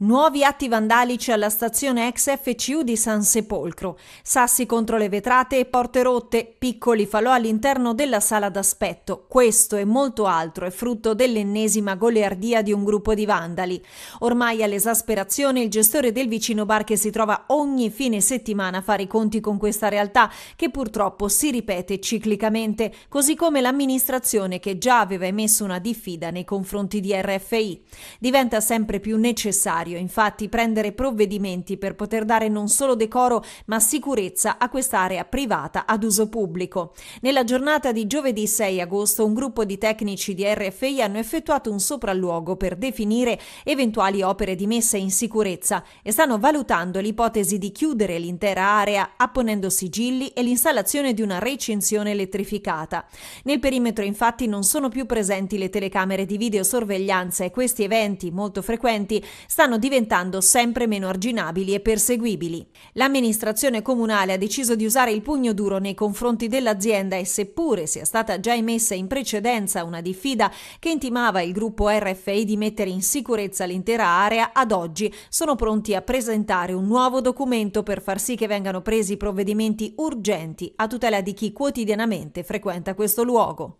Nuovi atti vandalici alla stazione ex FCU di San Sepolcro. Sassi contro le vetrate e porte rotte, piccoli falò all'interno della sala d'aspetto. Questo e molto altro è frutto dell'ennesima goleardia di un gruppo di vandali. Ormai all'esasperazione il gestore del vicino bar che si trova ogni fine settimana a fare i conti con questa realtà che purtroppo si ripete ciclicamente, così come l'amministrazione che già aveva emesso una diffida nei confronti di RFI. Diventa sempre più necessario necessario infatti prendere provvedimenti per poter dare non solo decoro ma sicurezza a quest'area privata ad uso pubblico. Nella giornata di giovedì 6 agosto un gruppo di tecnici di RFI hanno effettuato un sopralluogo per definire eventuali opere di messa in sicurezza e stanno valutando l'ipotesi di chiudere l'intera area apponendo sigilli e l'installazione di una recinzione elettrificata. Nel perimetro infatti non sono più presenti le telecamere di videosorveglianza e questi eventi molto frequenti stanno stanno diventando sempre meno arginabili e perseguibili. L'amministrazione comunale ha deciso di usare il pugno duro nei confronti dell'azienda e seppure sia stata già emessa in precedenza una diffida che intimava il gruppo RFI di mettere in sicurezza l'intera area, ad oggi sono pronti a presentare un nuovo documento per far sì che vengano presi provvedimenti urgenti a tutela di chi quotidianamente frequenta questo luogo.